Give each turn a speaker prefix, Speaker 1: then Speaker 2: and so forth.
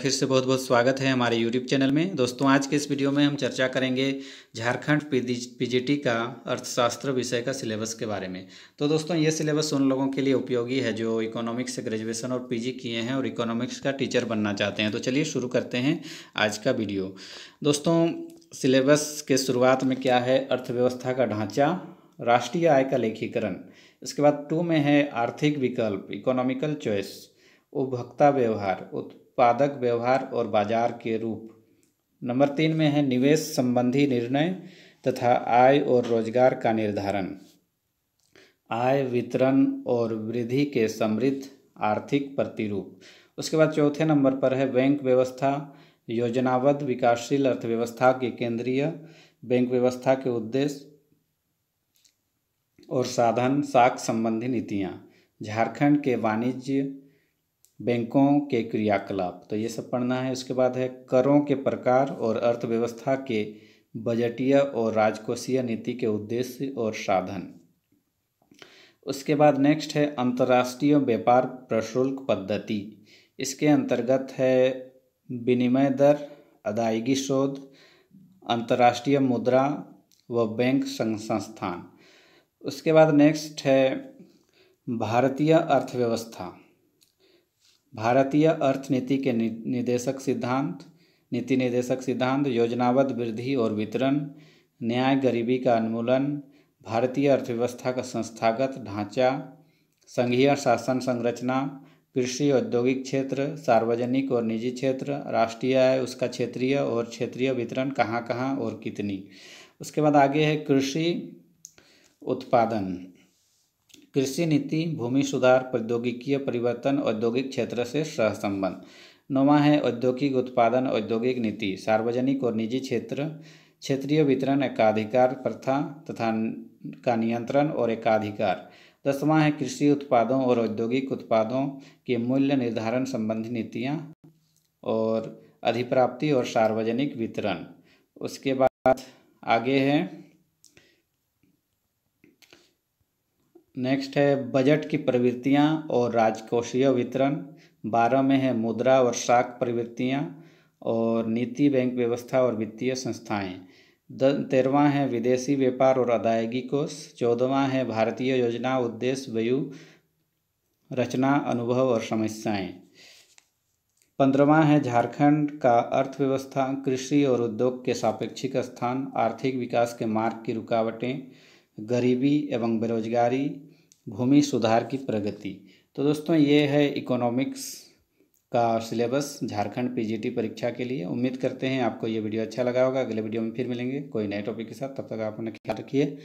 Speaker 1: फिर से बहुत बहुत स्वागत है हमारे यूट्यूब चैनल में दोस्तों आज के इस वीडियो में हम चर्चा करेंगे झारखंड पीजीटी का अर्थशास्त्र विषय का सिलेबस के बारे में तो दोस्तों ये सिलेबस उन लोगों के लिए उपयोगी है जो इकोनॉमिक्स से ग्रेजुएशन और पीजी किए हैं और इकोनॉमिक्स का टीचर बनना चाहते हैं तो चलिए शुरू करते हैं आज का वीडियो दोस्तों सिलेबस के शुरुआत में क्या है अर्थव्यवस्था का ढांचा राष्ट्रीय आय का लेखीकरण इसके बाद टू में है आर्थिक विकल्प इकोनॉमिकल चॉइस उपभोक्ता व्यवहार उत्पादक व्यवहार और बाजार के रूप नंबर तीन में है निवेश संबंधी निर्णय तथा आय और रोजगार का निर्धारण आय वितरण और वृद्धि के समृद्ध आर्थिक प्रतिरूप उसके बाद चौथे नंबर पर है बैंक व्यवस्था योजनाबद्ध विकासशील अर्थव्यवस्था के केंद्रीय बैंक व्यवस्था के उद्देश्य और साधन साख संबंधी नीतियाँ झारखंड के वाणिज्य बैंकों के क्रियाकलाप तो ये सब पढ़ना है उसके बाद है करों के प्रकार और अर्थव्यवस्था के बजटीय और राजकोषीय नीति के उद्देश्य और साधन उसके बाद नेक्स्ट है अंतर्राष्ट्रीय व्यापार प्रशुल्क पद्धति इसके अंतर्गत है विनिमय दर अदायगी शोध अंतर्राष्ट्रीय मुद्रा व बैंक संस्थान उसके बाद नेक्स्ट है भारतीय अर्थव्यवस्था भारतीय अर्थनीति के निदेशक सिद्धांत नीति निदेशक सिद्धांत योजनाबद्ध वृद्धि और वितरण न्याय गरीबी का उन्मूलन भारतीय अर्थव्यवस्था का संस्थागत ढांचा संघीय शासन संरचना कृषि औद्योगिक क्षेत्र सार्वजनिक और निजी क्षेत्र राष्ट्रीय आय उसका क्षेत्रीय और क्षेत्रीय वितरण कहाँ कहाँ और कितनी उसके बाद आगे है कृषि उत्पादन कृषि नीति भूमि सुधार प्रौद्योगिकीय परिवर्तन औद्योगिक क्षेत्र से सहसंबंध नौवा है औद्योगिक उत्पादन औद्योगिक नीति सार्वजनिक और निजी क्षेत्र क्षेत्रीय वितरण एकाधिकार प्रथा तथा का नियंत्रण और एकाधिकार दसवां है कृषि उत्पादों और औद्योगिक उत्पादों के मूल्य निर्धारण संबंधी नीतियाँ और अधिप्राप्ति और सार्वजनिक वितरण उसके बाद आगे है नेक्स्ट है बजट की प्रवृत्तियाँ और राजकोषीय वितरण बारह में है मुद्रा और साख प्रवृत्तियाँ और नीति बैंक व्यवस्था और वित्तीय संस्थाएँ तेरहवा है विदेशी व्यापार और अदायगी कोष चौदहवा है भारतीय योजना उद्देश्य वायु रचना अनुभव और समस्याएं पंद्रवा है झारखंड का अर्थव्यवस्था कृषि और उद्योग के सापेक्षिक स्थान आर्थिक विकास के मार्ग की रुकावटें गरीबी एवं बेरोजगारी भूमि सुधार की प्रगति तो दोस्तों ये है इकोनॉमिक्स का सिलेबस झारखंड पीजीटी परीक्षा के लिए उम्मीद करते हैं आपको ये वीडियो अच्छा लगा होगा अगले वीडियो में फिर मिलेंगे कोई नए टॉपिक के साथ तब तक आप अपना ख्याल रखिए